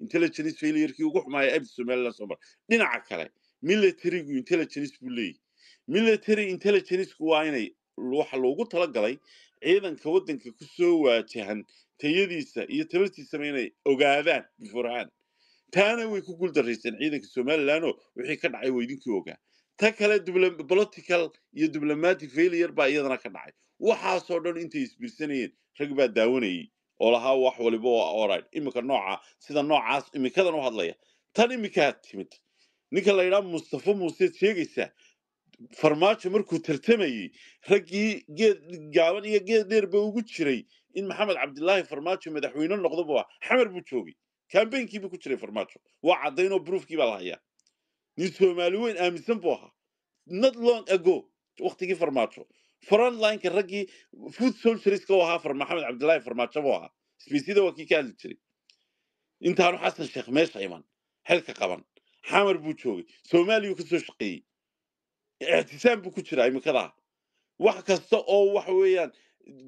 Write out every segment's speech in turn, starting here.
intelligence failurkii ugu xumaaya abdi somaliland soo mar dhinaca kale militarigu intelligence buu leeyay military intelligenceku waa inay waxa loogu talagalay ciidanka waddanka kusoo waajahan tayadiisa iyo tabartiisaba inay ogaadaan beforehand taana way ku guuldarayseen ciidanka somaliland oo wixii ka dhacay waa idinkii ogaa ta kale political iyo diplomatic failure baa iyadana ka dhacay waxaasoo dhan intay isbiirsanayeen rag baa daawanayay oo lahaa wax waliba waa orid iminka nooca sida noocaas iminkadan u hadlaya tan iminkaa timid ninka la yidhaha mustafa muuseed sheegaysa farmaajo markuu tartamayey raggii geed gaaban iyo geed dheerba ugu jiray in maxamed cabdilaahi farmaajo madaxweyne noqdo noqdoba xamar buu joogay kambaynkiibuu ku jiray farmaajo waa caddaynoo bruufkiibaa la hayaa nin soomaali weyn aaminsan buu ahaa not long ago waktigii farmaajo frontlineka raggii food soldireska u ahaa maxamed cabdilaahi farmaajo buu ahaa sbisida waa kii ka hadli jiray intaanu xasan sheekh meesha iman xelka qaban xamar buu joogay soomaaliyuu ka soo shaqeeyey ictisaam buu ku jiraa imikadaa wax kasta oo waxa weeyaan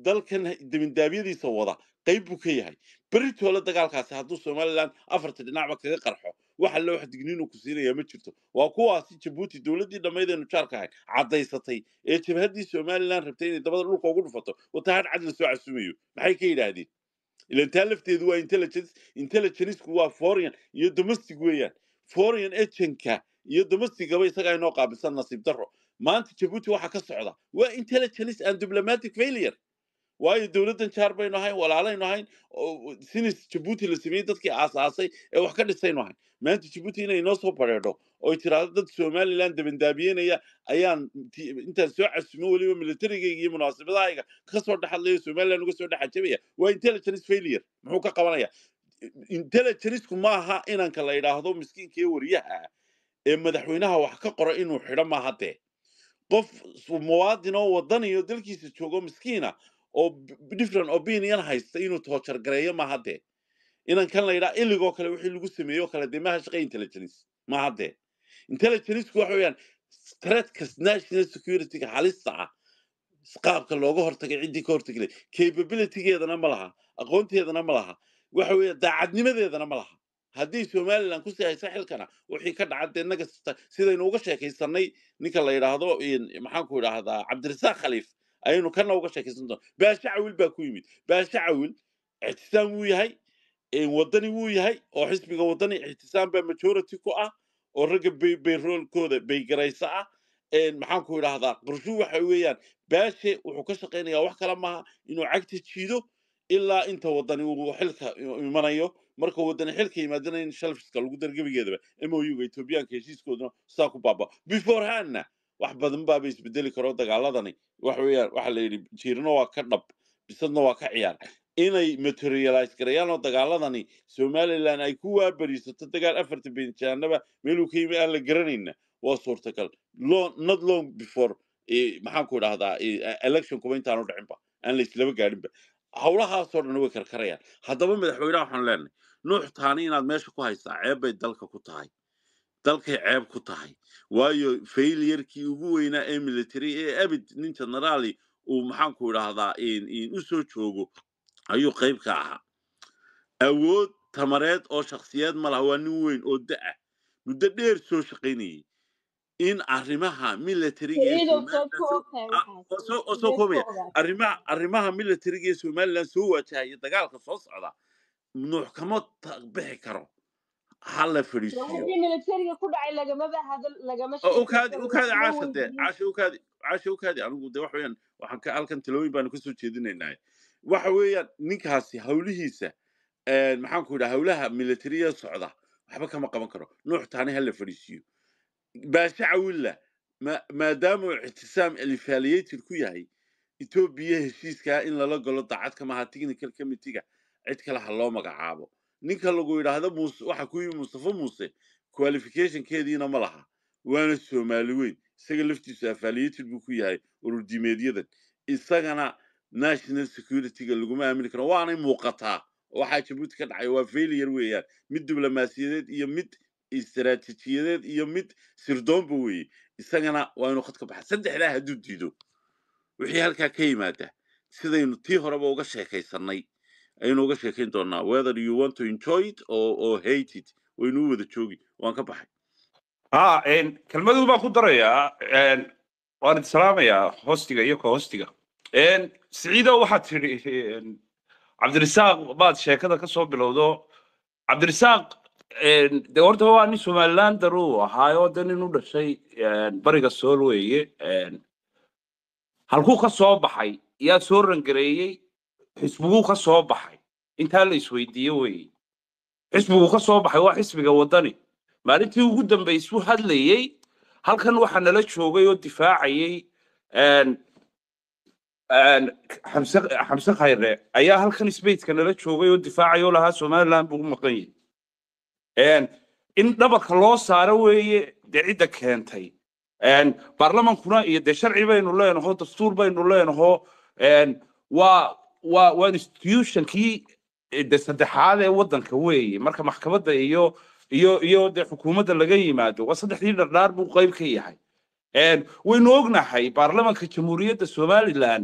dalkan dabindaabyadiisa wada qayb buu ka yahay beritoole dagaalkaasi hadduu somalilan afarta dhinacba kaga qarxo wax waxa wax digniinuu ku siinayaa ma jirto waa kuwaasi jabuuti dowladdii dhammaydeenu jaarka ahayd caddaysatay ee jabhaddii somalilan rabtay inay dabada dhulka ugu dhufato wata hadh cad la soo casumayo maxay ka yidhaahdeen ilantaa lafteedu waa intelligence intelligenceku waa forian iyo domestic weeyaan forian agentka iyo domesticgaba isagaa inoo qaabilsan nasiib darro maanta jabuuti waxaa ka socda waa intelligence and diplomatic failure waayo dowladdan jaar baynu ahayn walaalaynu ahayn sinis jabuuti la sameeyey dadkii aasaasay ee wax ka dhisaynu ahayn maanta jabuuti inay inoo soo bareedho oy tiraado dad somalilan dabandaabiyenaya ayaan intaan soo casumo weliba militarigayga iyo munaasabadahayga kasoo soo dhexadlaya somalilan uga soo dhexajabaya waa intelligence failure muxuu ka qabanaya intelligenceku maaha inanka la yidhaahdo miskiinka ee wariyaha ee madaxweynaha wax ka qoro inuu xidho maaha dee qof muwaadin oo wadan iyo dalkiisa joogo miskiina oo different opinion haysta inuu toojargareeyo maaha dee inankan layidhaha iligoo kale wixii lagu sameeyo kale dee maaha shaqe intelligence maaha dee intelligenceku waxa weeyaan threatkas national securityga halista ah qaabka looga hortagay ciddii ka hortagi leh capabilitygeedana ma laha aqoonteedana ma laha waxa weeye daacadnimadeedana ma laha haddii somalilan kusii haysa xilkana wixii ka dhaca dee naga sidaynu uga sheekaysanay ninka la yidhaahdo maxaanku idhaahdaa cabdirasaaq khaliif ayaynu kana uga sheekaysan doona baashacawil baa ku yimid baashacawil ictisaam wuu yahay wadani wuu yahay oo xisbiga wadani ictisaam baa majority ku ah oo ragga bayroolkooda baygaraysa ah maxaanku idhaahdaa qorshuu waxa weeyaan baashe wuxuu ka shaqaynaya wax kale maaha inuu cagta jiido ilaa inta wadani uu xilka imanayo marka wadani xilka yimaadana shalfiska lagu dargebigeedaba moyuga ethoobiyaanka heshiiskooduna saa ku baaba beforehana wax badan baaba isbedeli karo dagaaladani waxaweyaan waxaa la yidhi jiirna waa ka dhab bisadna waa ka ciyaar inay materialize oo dagaaladani somalilan ay ku waabariisato dagaal afarta benjaanaba meeluu ka yimi aan la garanayna waa suurtagal not long before eh, maxaanku idhahdaa eh, election kuba intaanu dhicinba aan la gaadhinba howlahaasoo dhan way karkarayaan haddaba madaxweyneha waxaan leenahay nuux taani inaad meesha ku haysaa ceebbay dalka ku tahay dalkay ceeb ku tahay waayo failiyarkii ugu weynaa ee military ee abid nin genaraali uu maxaanku idhaahdaa u soo joogo ayuu qayb ka ahaa awood tamareed oo shakhsiyaed ma laha waa nin weyn oo da-ah muddo dheer soo shaqaynayay in arrimaha militarigaarimaha militariga ee somalilan soo ah, wajahaya dagaalka soo socda nuux kama bixi karo hala la fadiisiokaadi anigu waxaweyaan ninkaasi hawlihiisa maxaan ku hawlaha militariya socda waxba kama qaban karo nuux ha la fadhiisiyo baasha cawilla maadaama ictisaam elifaliyated ku yahay etoobiya heshiiskaa in lala golo daacad kamaha technical cid kale ha loo magacaabo ninka lagu yidhaahdo muse waxa ku yimi mustafa muuse qualificationkeediina ma laha waana soomaali weyn isaga laftiisu affiliated buu ku yahay ururdiimeedyadan isagana national securityga laguma aamini karo waanay muuqataa waxaa jabuuti ka dhacay waa failiyar weeyaan mid diblomaasiyadeed iyo mid istaraatijiyadeed iyo mid sirdoonba weeye isagana waa inuu khad ka baxa saddexdaa hadduu diido wixii halkaa ka yimaada sidaynu tii horeba uga sheekaysanay aynu uga sheekayn doonaa whether you want to enjoy it or, or hate it waynuu wada joogi waan ka baxay ha ah, kelmaduu baan ku darayaa waan idi salaamayaa hostiga iyo ka hostiga siciido waxaad tidhi cabdirasaaq baad sheekada ka soo bilowdo cabdirasaaq de horta waa nin somalilander uu ahaayoo de nin u dhashay bariga sool halkuu ka soo baxay yaa soo rangareeyey xisbiguu ka soo baxay intaa la isweydiiye weeye xisbiguu ka soo baxay waa xisbiga wadani maalintii ugu dambaysuu hadlayey halkan waxaa nala joogay oo difaacayey xamse khayre ayaa halkan sbaydka nala joogay oo difaacayoo lahaa somaliland buu maqan yahay in dhabarka loo saaro weeye dee cidda keentay baarlamankuna iyo dee sharci baynu leenaho dastuur baynu leenaho waa waa waa institutionkii de saddexaad ee waddanka weeye marka maxkamadda iyo iyo iyo dee xukuumadda laga yimaado waa saddexdii dhardhaar buu qayb ka yahay waynu ognahay baarlamanka jamhuuriyadda somalilan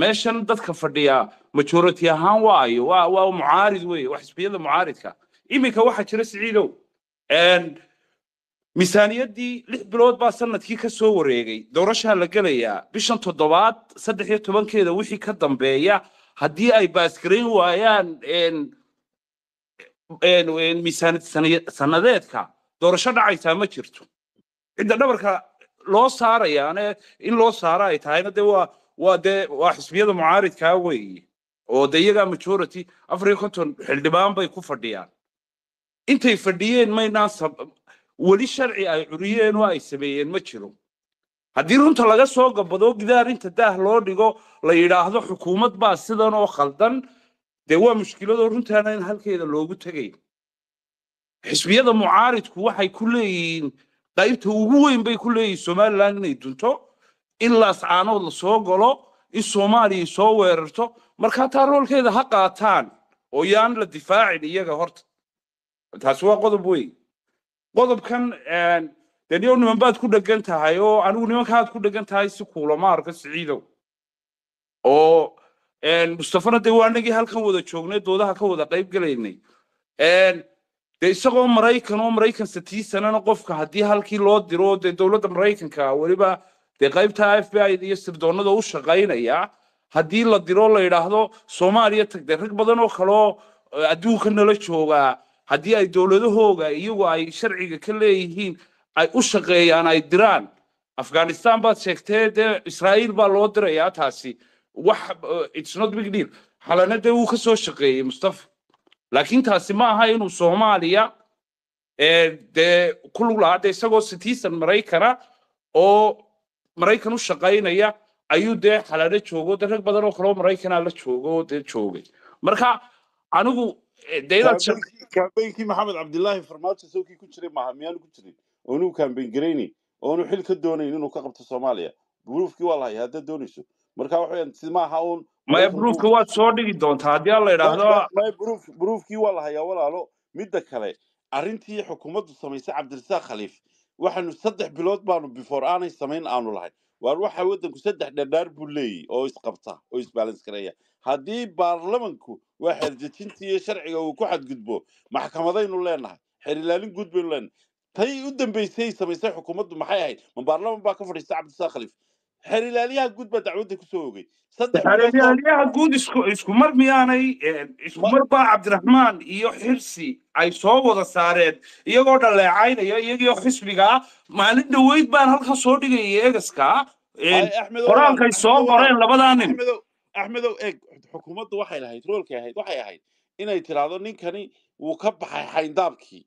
meeshan dadka fadhiya majority ahaan waayo waa waa mucaarid weeye waa xisbiyada mucaaridka iminka waxaa jira siciidow miisaaniyaddii lix bilood baa sanadkii ka soo wareegay doorashaa la gelayaa bishan toddobaad saddex iyo tobankeeda wixii ka dambeeya haddii ay baaskarayn waayaan miisaansannadeedka doorasho dhacaysaa ma jirto cidda dhabarka loo saarayaane in loo saara ay tahayna de waa de waa xisbiyada mucaaridkaa weeye oo de iyagaa majority afariyo konton xildhibaan bay ku fadhiyaan intay fadhiyeen maynaan weli sharci ay curiyeen oo ay sameeyeen ma jiro haddii runta laga soo gabado gidaar inta daah loo dhigo la yidhaahdo xukuumad baa sidan oo khaldan dee waa mushkiladoo runtaana in halkeeda loogu tegay xisbiyada mucaaridku waxay ku leeyihiin qaybta ugu weyn bay ku leeyihiin somalilan inay dunto in laascaanood la soo galo in soomaaliya soo weerarto markaa taa roolkeeda ha qaataan oo yaan la difaacin iyaga horta taasi waa qodob weyn qodobkan eh, dee yow niman baad ku dhegan tahay oo anigu nimankaaad ku dhegan tahay si kuulama arka siciidow oo mustafana dee waa anagii halkan wada joognay doodaha ka wada qayb galaynay dee isagoo maraykan oo maraykansa tii sanana qofka haddii halkii loo diro dee dowladda maraykanka weliba dee qaybta f b i iyo sirdoonada u shaqaynaya haddii la diro la yidhaahdo soomaaliya tag rag badan oo kaloo eh, adduunka nala joogaa haddii ay dowladahooga iyagu ay sharciga ka leeyihiin ay u shaqeeyaan ay diraan afghanistan baad sheegtee dee israa'iil baa loo dirayaa taasi wax eh, its not big deal halana dee wuu ka soo shaqeeyey mustafa laakiin taasi ma aha inuu soomaaliya eh, dee ku lug lahaa dee isagoo citizen maraykana oo maraykan u shaqaynaya ayuu dee xalana joogo dee rag badan oo kaleo maraykana la joogo dee joogay marka anigu eh, dee inaad maxamed cabdillaahi farmaajo sawkii ku jiray maaha miyaanu ku jirin oonuu bengareyni oonuu xil ka doonayn inuu ka qabto soomaaliya bruufkii waa lahay haddaad doonayso marka waxaweyaan si maya bruufka waad soo dhigi doontaa haddii aan la idhaahdo bruuf bruufkii waa lahayaa walaalo midda kale arrintii xukuumaddu samaysay cabdirasaaq khaliif waxaanu saddex bilood baanu before aanay samayn aanu lahay waar waxa waddanku saddex dhardhaar buu leeyahy oo isqabta oo isbalance haddii baarlamanku waa xeerjejintii iyo sharciga uu ku xadgudbo maxkamadaynu leenahay xerilaalin ilaalin guud baynu leenahay tay u dambeysay samaysay xukuumaddu maxay ahayd ma baarlaman baa ka fadhiista cabdisaa khaliif xeer guud baa dacwadda kusoo ogey saddex guud iskumar isku mar miyaanay eh, isku baa cabdiraxmaan iyo xirsi ay soo wada saareen iyagoo dhaleecaynaya iyagiyo xisbiga maalin dhaweyd baan halka soo dhigayay egaska eh, qoraalkay soo qoreen labadaa nin axmedow eeg xukuumaddu waxay lahayd roolkay ahayd waxay ahayd inay tiraahdo ninkani wuu ka baxay xayndaabkii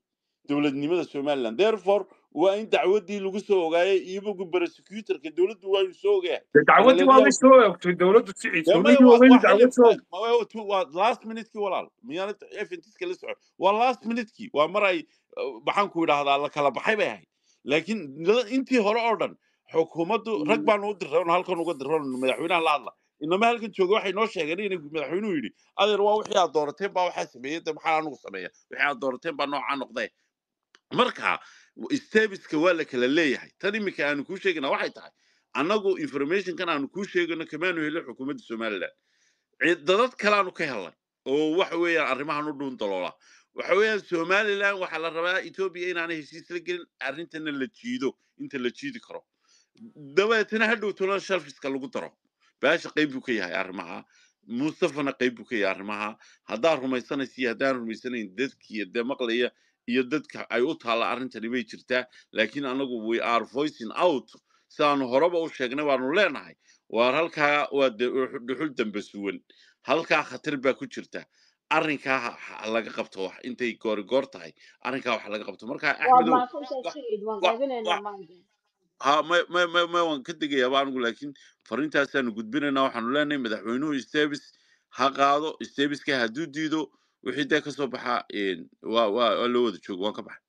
dowladnimada somaliland therefore waa in dacwadii lagu soo ogaayay iyagu prosecutorka dowladdu waa soo ogayahay dacwadii waa way soo ogtay walaal miyaanad eventka la socon waa last minutekii waa mar ay maxaan uh, ku la kala baxay bay ahayd laakiin intii hore oo dhan xukuumaddu hmm. rag baanu u dirran halkan uga dirran madaxweynaha la hadla inama halkan jooga waxay noo sheegeen in madaxweynuhu yidhi adeer waa wixii aad doorateen baa waxaa sameeyey de maxaa anugu sameeya wixii aad doorateen baa noocaa noqdee marka serviceka waa la kala leeyahay tan iminka aanu kuu sheegana waxay tahay annagu informationkan aanu kuu sheegano kamaanu helin xukuumadda somalilan dadad kalaanu ka helay oo waxa weeyaan arrimahan u dhuun daloola waxa weeyaan somalilan waxaa la rabaa etoobiya inaanay heshiis la gelin arrintana la jiido inta la jiidi karo dabeetana hadhow tolan shalfiska lagu daro baasha qayb buu ka yahay arrimaha mustafana qayb buu ka yahay arrimaha haddaa rumaysanaysa iyo haddaan rumaysanayn dadkiiyo dee maqlaya iyo dadka ay u taalla arrintani bay jirtaa laakiin anagu we are voicing out sidaanu horeba u sheegnay waanu leenahay waar halkaa waa dhuxul dambe suwan halkaa khatar baa ku jirta arrinkaa laga qabto wax intay goorigoor tahay arrinkaa wax laga qabto marka axmedow waan ka degayaaba anigu laakiin fariintaasaanu gudbinaynaa waxaanu leenahay madaxweynuhu stebis ha qaado stebiska haduu diido wixii dee kasoo baxaa waa loo wada joogo waan ka baxay